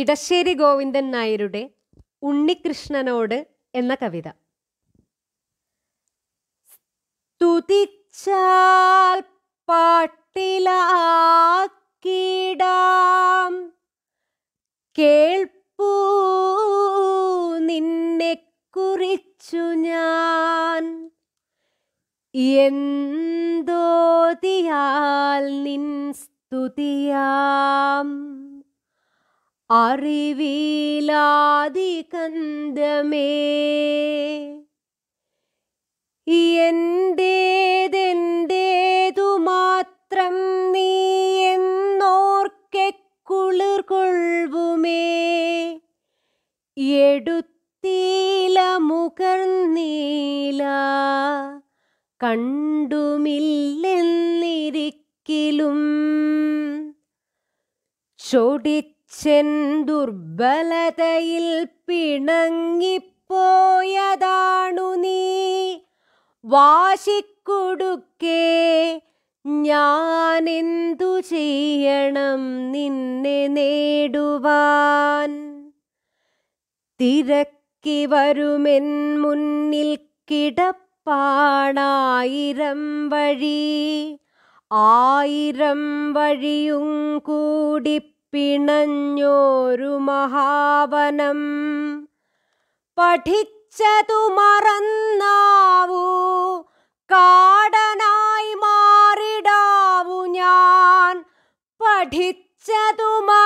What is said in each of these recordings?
ഇടശ്ശേരി ഗോവിന്ദൻ നായരുടെ ഉണ്ണികൃഷ്ണനോട് എന്ന കവിത സ്തുതിച്ചാൽ പാട്ടിലാക്കിടാം കേൾപ്പൂ നിന്നെ കുറിച്ചു ഞാൻ എന്തോതിയാൽ നിൻ സ്തുതിയാം അറിവിലാതി കന്ദമേ എന്റേതെന്തേതു മാത്രം നീ ചെന്തുർബലതയിൽ പിണങ്ങിപ്പോയതാണു നീ വാശിക്കൊടുക്കേ ഞാനെന്തു ചെയ്യണം നിന്നെ നേടുവാൻ തിരക്കി വരുമെൻ മുന്നിൽ കിടപ്പാണായിരം വഴി ആയിരം വഴിയും കൂടി പിണഞ്ഞോരു മഹാവനം പഠിച്ചതു മറന്നാവൂ കാടനായി മാറിടാവു ഞാൻ പഠിച്ചതു മറ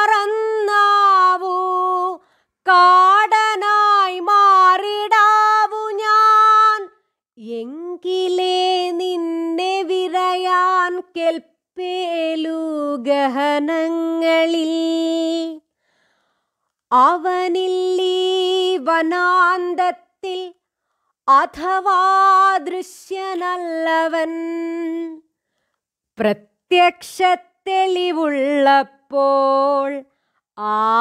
അഥവാ ദൃശ്യനല്ലവൻ പ്രത്യക്ഷ തെളിവുള്ളപ്പോൾ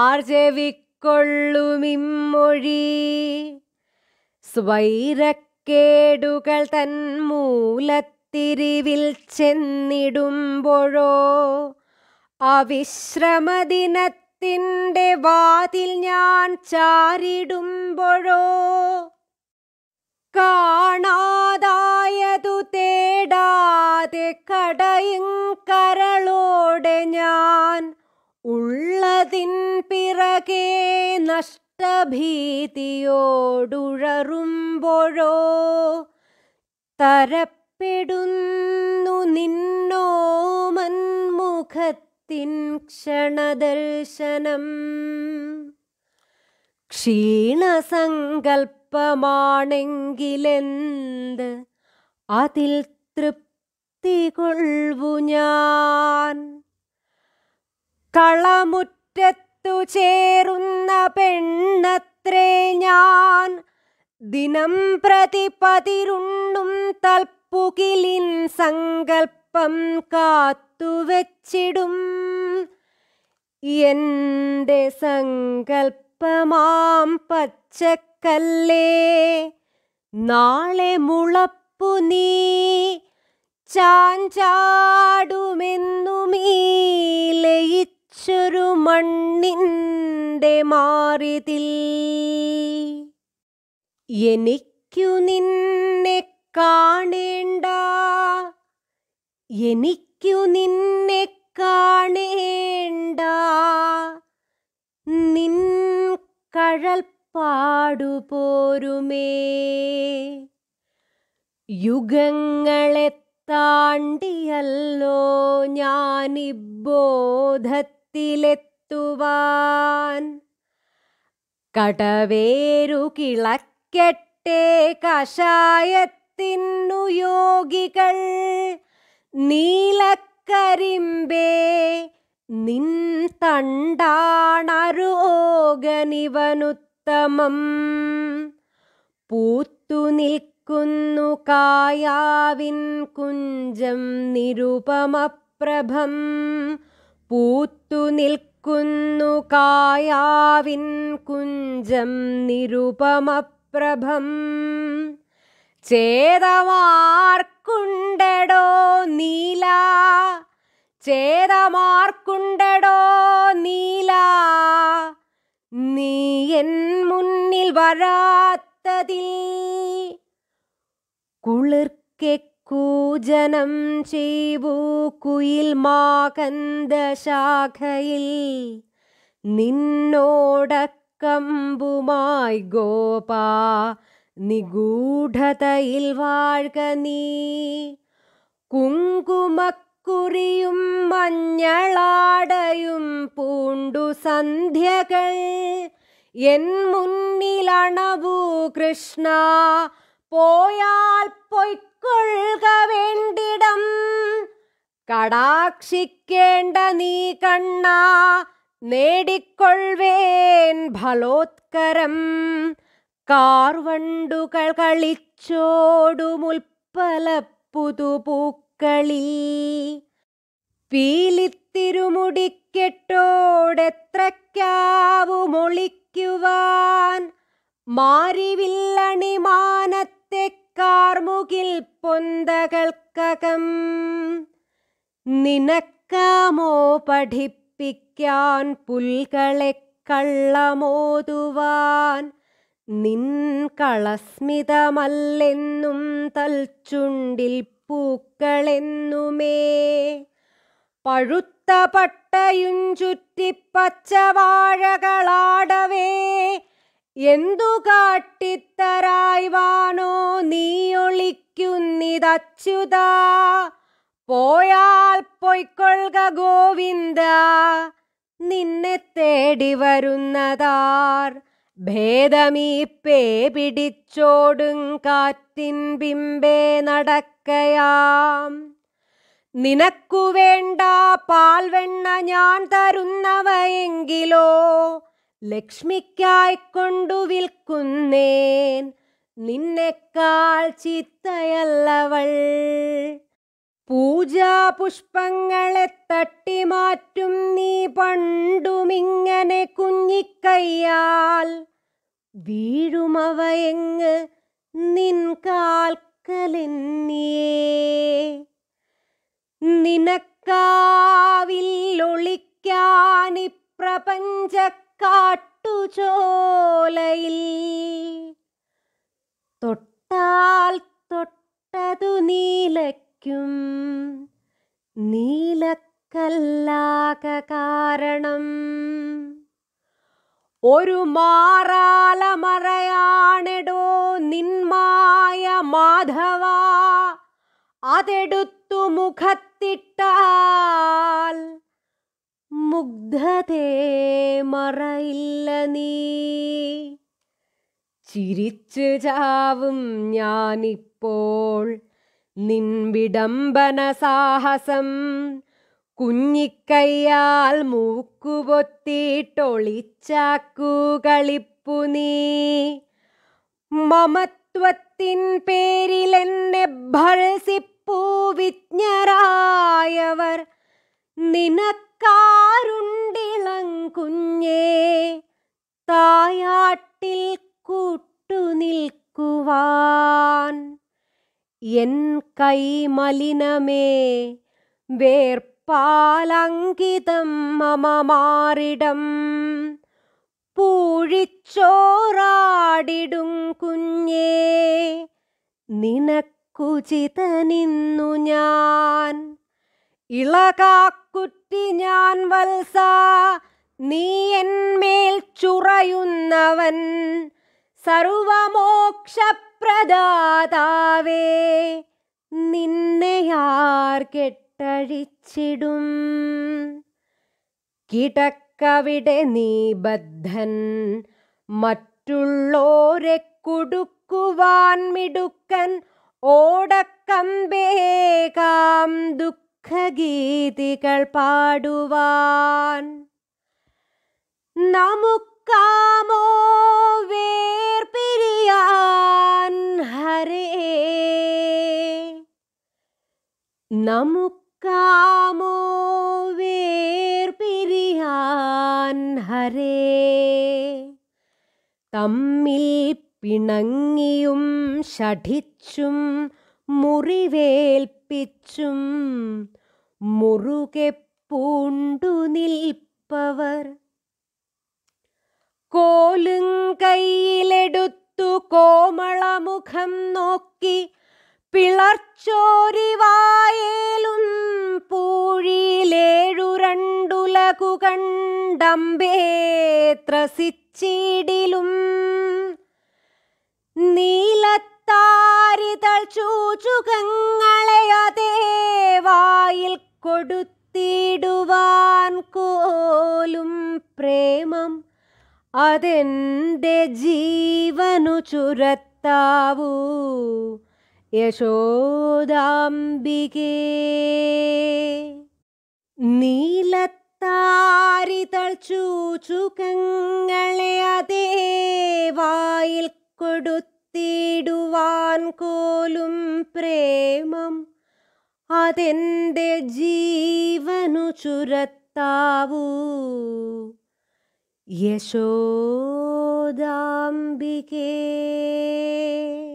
ആർജവിക്കൊള്ളുമിമ്മൊഴി സ്വൈരക്കേടുകൾ തൻ മൂലത്തിരിവിൽ ചെന്നിടുമ്പോഴോ അവിശ്രമദിനത്തിൻ്റെ വാതിൽ ഞാൻ ചാരിടുമ്പോഴോ കാണാതായതു തേടാതെ കടയും കരളോടെ ഞാൻ ഉള്ളതിൻ പിറകെ നഷ്ടഭീതിയോടുഴറുമ്പോഴോ തരപ്പെടുന്നു നിന്നോമൻമുഖത്തിൻ ക്ഷണദർശനം ക്ഷീണസങ്കൽപ്പ അല്പമാണെങ്കിലെന്ത് അതിൽ തൃപ്തി കൊള്ളു ഞാൻ കളമുറ്റത്തു ചേരുന്ന പെണ്ണത്രേ ഞാൻ ദിനം പ്രതി പതിരുണ്ണും തൽപ്പുകിലിൻ സങ്കൽപ്പം കാത്തുവച്ചിടും എന്റെ സങ്കൽപ്പമാം പച്ച കല്ലേ നാളെ മുളപ്പു നീ ചാഞ്ചാടുമെന്നുമീ ലയിച്ചൊരു മണ്ണിൻ്റെ മാറിതിൽ എനിക്കു നിന്നെ കാണേണ്ട എനിക്കു നിന്നെ കാണേണ്ട നിൻ കഴൽ പാടുപോരുമേ യുഗങ്ങളെ താണ്ടിയല്ലോ ഞാനിബോധത്തിലെത്തുവാൻ കടവേരു കിളക്കെട്ടെ കഷായത്തിന്നു യോഗികൾ നീലക്കരിമ്പേ നിൻ തണ്ടാണരുഗനിവനു ഉത്തമം പൂത്തു നിൽക്കുന്നു കായാവിൻ കുഞ്ചം നിരുപമപ്രഭം പൂത്തു നിൽക്കുന്നു കായാവിൻ കുഞ്ചം നിരുപമപ്രഭം ചേതമാർക്കുണ്ടടോ നീല ചേതമാർക്കുണ്ടടോ നീലാ നീ എൻ മുന്നിൽ വരാത്തതിൽ കുളിർക്കെ കൂജനം ചെയ്വൂ കുയിൽ മാകന്ത ശാഖയിൽ നിന്നോടക്കമ്പുമായി ഗോപാ നിഗൂഢതയിൽ വാഴ്ക നീ കുങ്കുമ കുറിയും മഞ്ഞളാടയും പൂണ്ടു സന്ധ്യകൾ എൻ മുന്നിലണവു കൃഷ്ണ പോയാൽ പൊയ്ക്കൊള്ളുക വേണ്ടിടം കടാക്ഷിക്കേണ്ട നീ കണ്ണ നേടിക്കൊള്ളവേൻ ഫലോത്കരം കാർവണ്ടുകൾ കളിച്ചോടുമുൽപ്പല പുതുപൂക്ക പൂക്കളിൽ പീലിത്തിരുമുടിക്കെട്ടോടെത്രയ്ക്കാവുമൊളിക്കുവാൻ മാറിവില്ലണിമാനത്തെ കാർമുകിൽ പൊന്തകൾക്കകം നിനക്കാമോ പഠിപ്പിക്കാൻ പുൽകളെ കള്ളമോതുവാൻ നിൻ കളസ്മിതമല്ലെന്നും തൽച്ചുണ്ടിൽ പൂക്കളെന്നുമേ പഴുത്ത പട്ടയും ചുറ്റി പച്ചവാഴകളാടവേ എന്തു കാട്ടിത്തരായ്വാനോ നീയൊളിക്കുന്നിതച്യുത പോയാൽ പൊയ്ക്കൊള്ളുക ഗോവിന്ദ നിന്നെ തേടി വരുന്നതാർ ഭേദമീപ്പേ പിടിച്ചോടും കാറ്റിൻ ബിംബേ നടക്കയാം നിനക്കു വേണ്ട പാൽവെണ്ണ ഞാൻ തരുന്നവയെങ്കിലോ ലക്ഷ്മിക്കായിക്കൊണ്ടു വിൽക്കുന്നേൻ നിന്നെക്കാൾ ചിത്തയല്ലവൾ പൂജാപുഷ്പങ്ങളെ മാറ്റും നീ പണ്ടുമിങ്ങനെ കുഞ്ഞിക്കയ്യാൽ വീഴുമവയെങ്ങ് നിൻ കാൽക്കലെന്നിയേ നിനക്കാവില്ലൊളിക്കാനി പ്രപഞ്ചക്കാട്ടുചോലയിൽ തൊട്ടാൽ തൊട്ടതു നീലയ്ക്കും അതല്ലാക കാരണം ഒരു മാറാല മറയാണെടോ നിന്മായ മാധവ അതെടുത്തു മുഖത്തിട്ടാൽ മുഗ്ധതേ മറയില്ല നീ ചിരിച്ചു ചാവും ഞാനിപ്പോൾ നിൻവിടംബന സാഹസം കുഞ്ഞിക്കയ്യാൽ മൂക്കുപൊത്തിയിട്ടൊളിച്ചാക്കു നീ മമത്വത്തിൻ പേരിലെന്നെ ഭഴസിപ്പൂ വിജ്ഞരായവർ നിനക്കാരുണ്ടിളം കുഞ്ഞേ തായാട്ടിൽ കൂട്ടുനിൽക്കുവാൻ എൻ കൈമലിനമേ വേർപ്പ് പാലങ്കിതം മമ മാറിടം പൂഴിച്ചോറാടിടും കുഞ്ഞേ നിന്നു ഞാൻ ഇളകാക്കുറ്റി ഞാൻ വത്സ നീ എന്മേൽ ചുറയുന്നവൻ സർവമോക്ഷപ്രദാതാവേ നിന്നെ ആർ കെട്ട കൂട്ടഴിച്ചിടും കിടക്കവിടെ നീ ബദ്ധൻ മറ്റുള്ളോരെ കുടുക്കുവാൻ മിടുക്കൻ ഓടക്കമ്പേകാം ദുഃഖഗീതികൾ പാടുവാൻ നമുക്കാമോ വേർപിരിയാൻ ഹരേ നമുക്ക് നാമോ വേർപിരിയാൻ ഹരേ തമ്മിൽ പിണങ്ങിയും ഷഠിച്ചും മുറിവേൽപ്പിച്ചും മുറുകെ പൂണ്ടു നിൽപ്പവർ കോലും കയ്യിലെടുത്തു കോമളമുഖം നോക്കി പിളർച്ചോരിവായേലും പൂഴിയിലേഴു രണ്ടുലകു കണ്ടമ്പേ നീലത്താരിതൾ ചൂചുകങ്ങളയതേവായിൽ കൊടുത്തിടുവാൻ കോലും പ്രേമം അതെന്റെ ജീവനു ചുരത്താവൂ യശോദാംബികേ നീലത്താരിതൾ കങ്ങളെ അതേ വായിൽ കൊടുത്തിടുവാൻ കോലും പ്രേമം അതെന്റെ ജീവനു ചുരത്താവൂ യശോദാംബികേ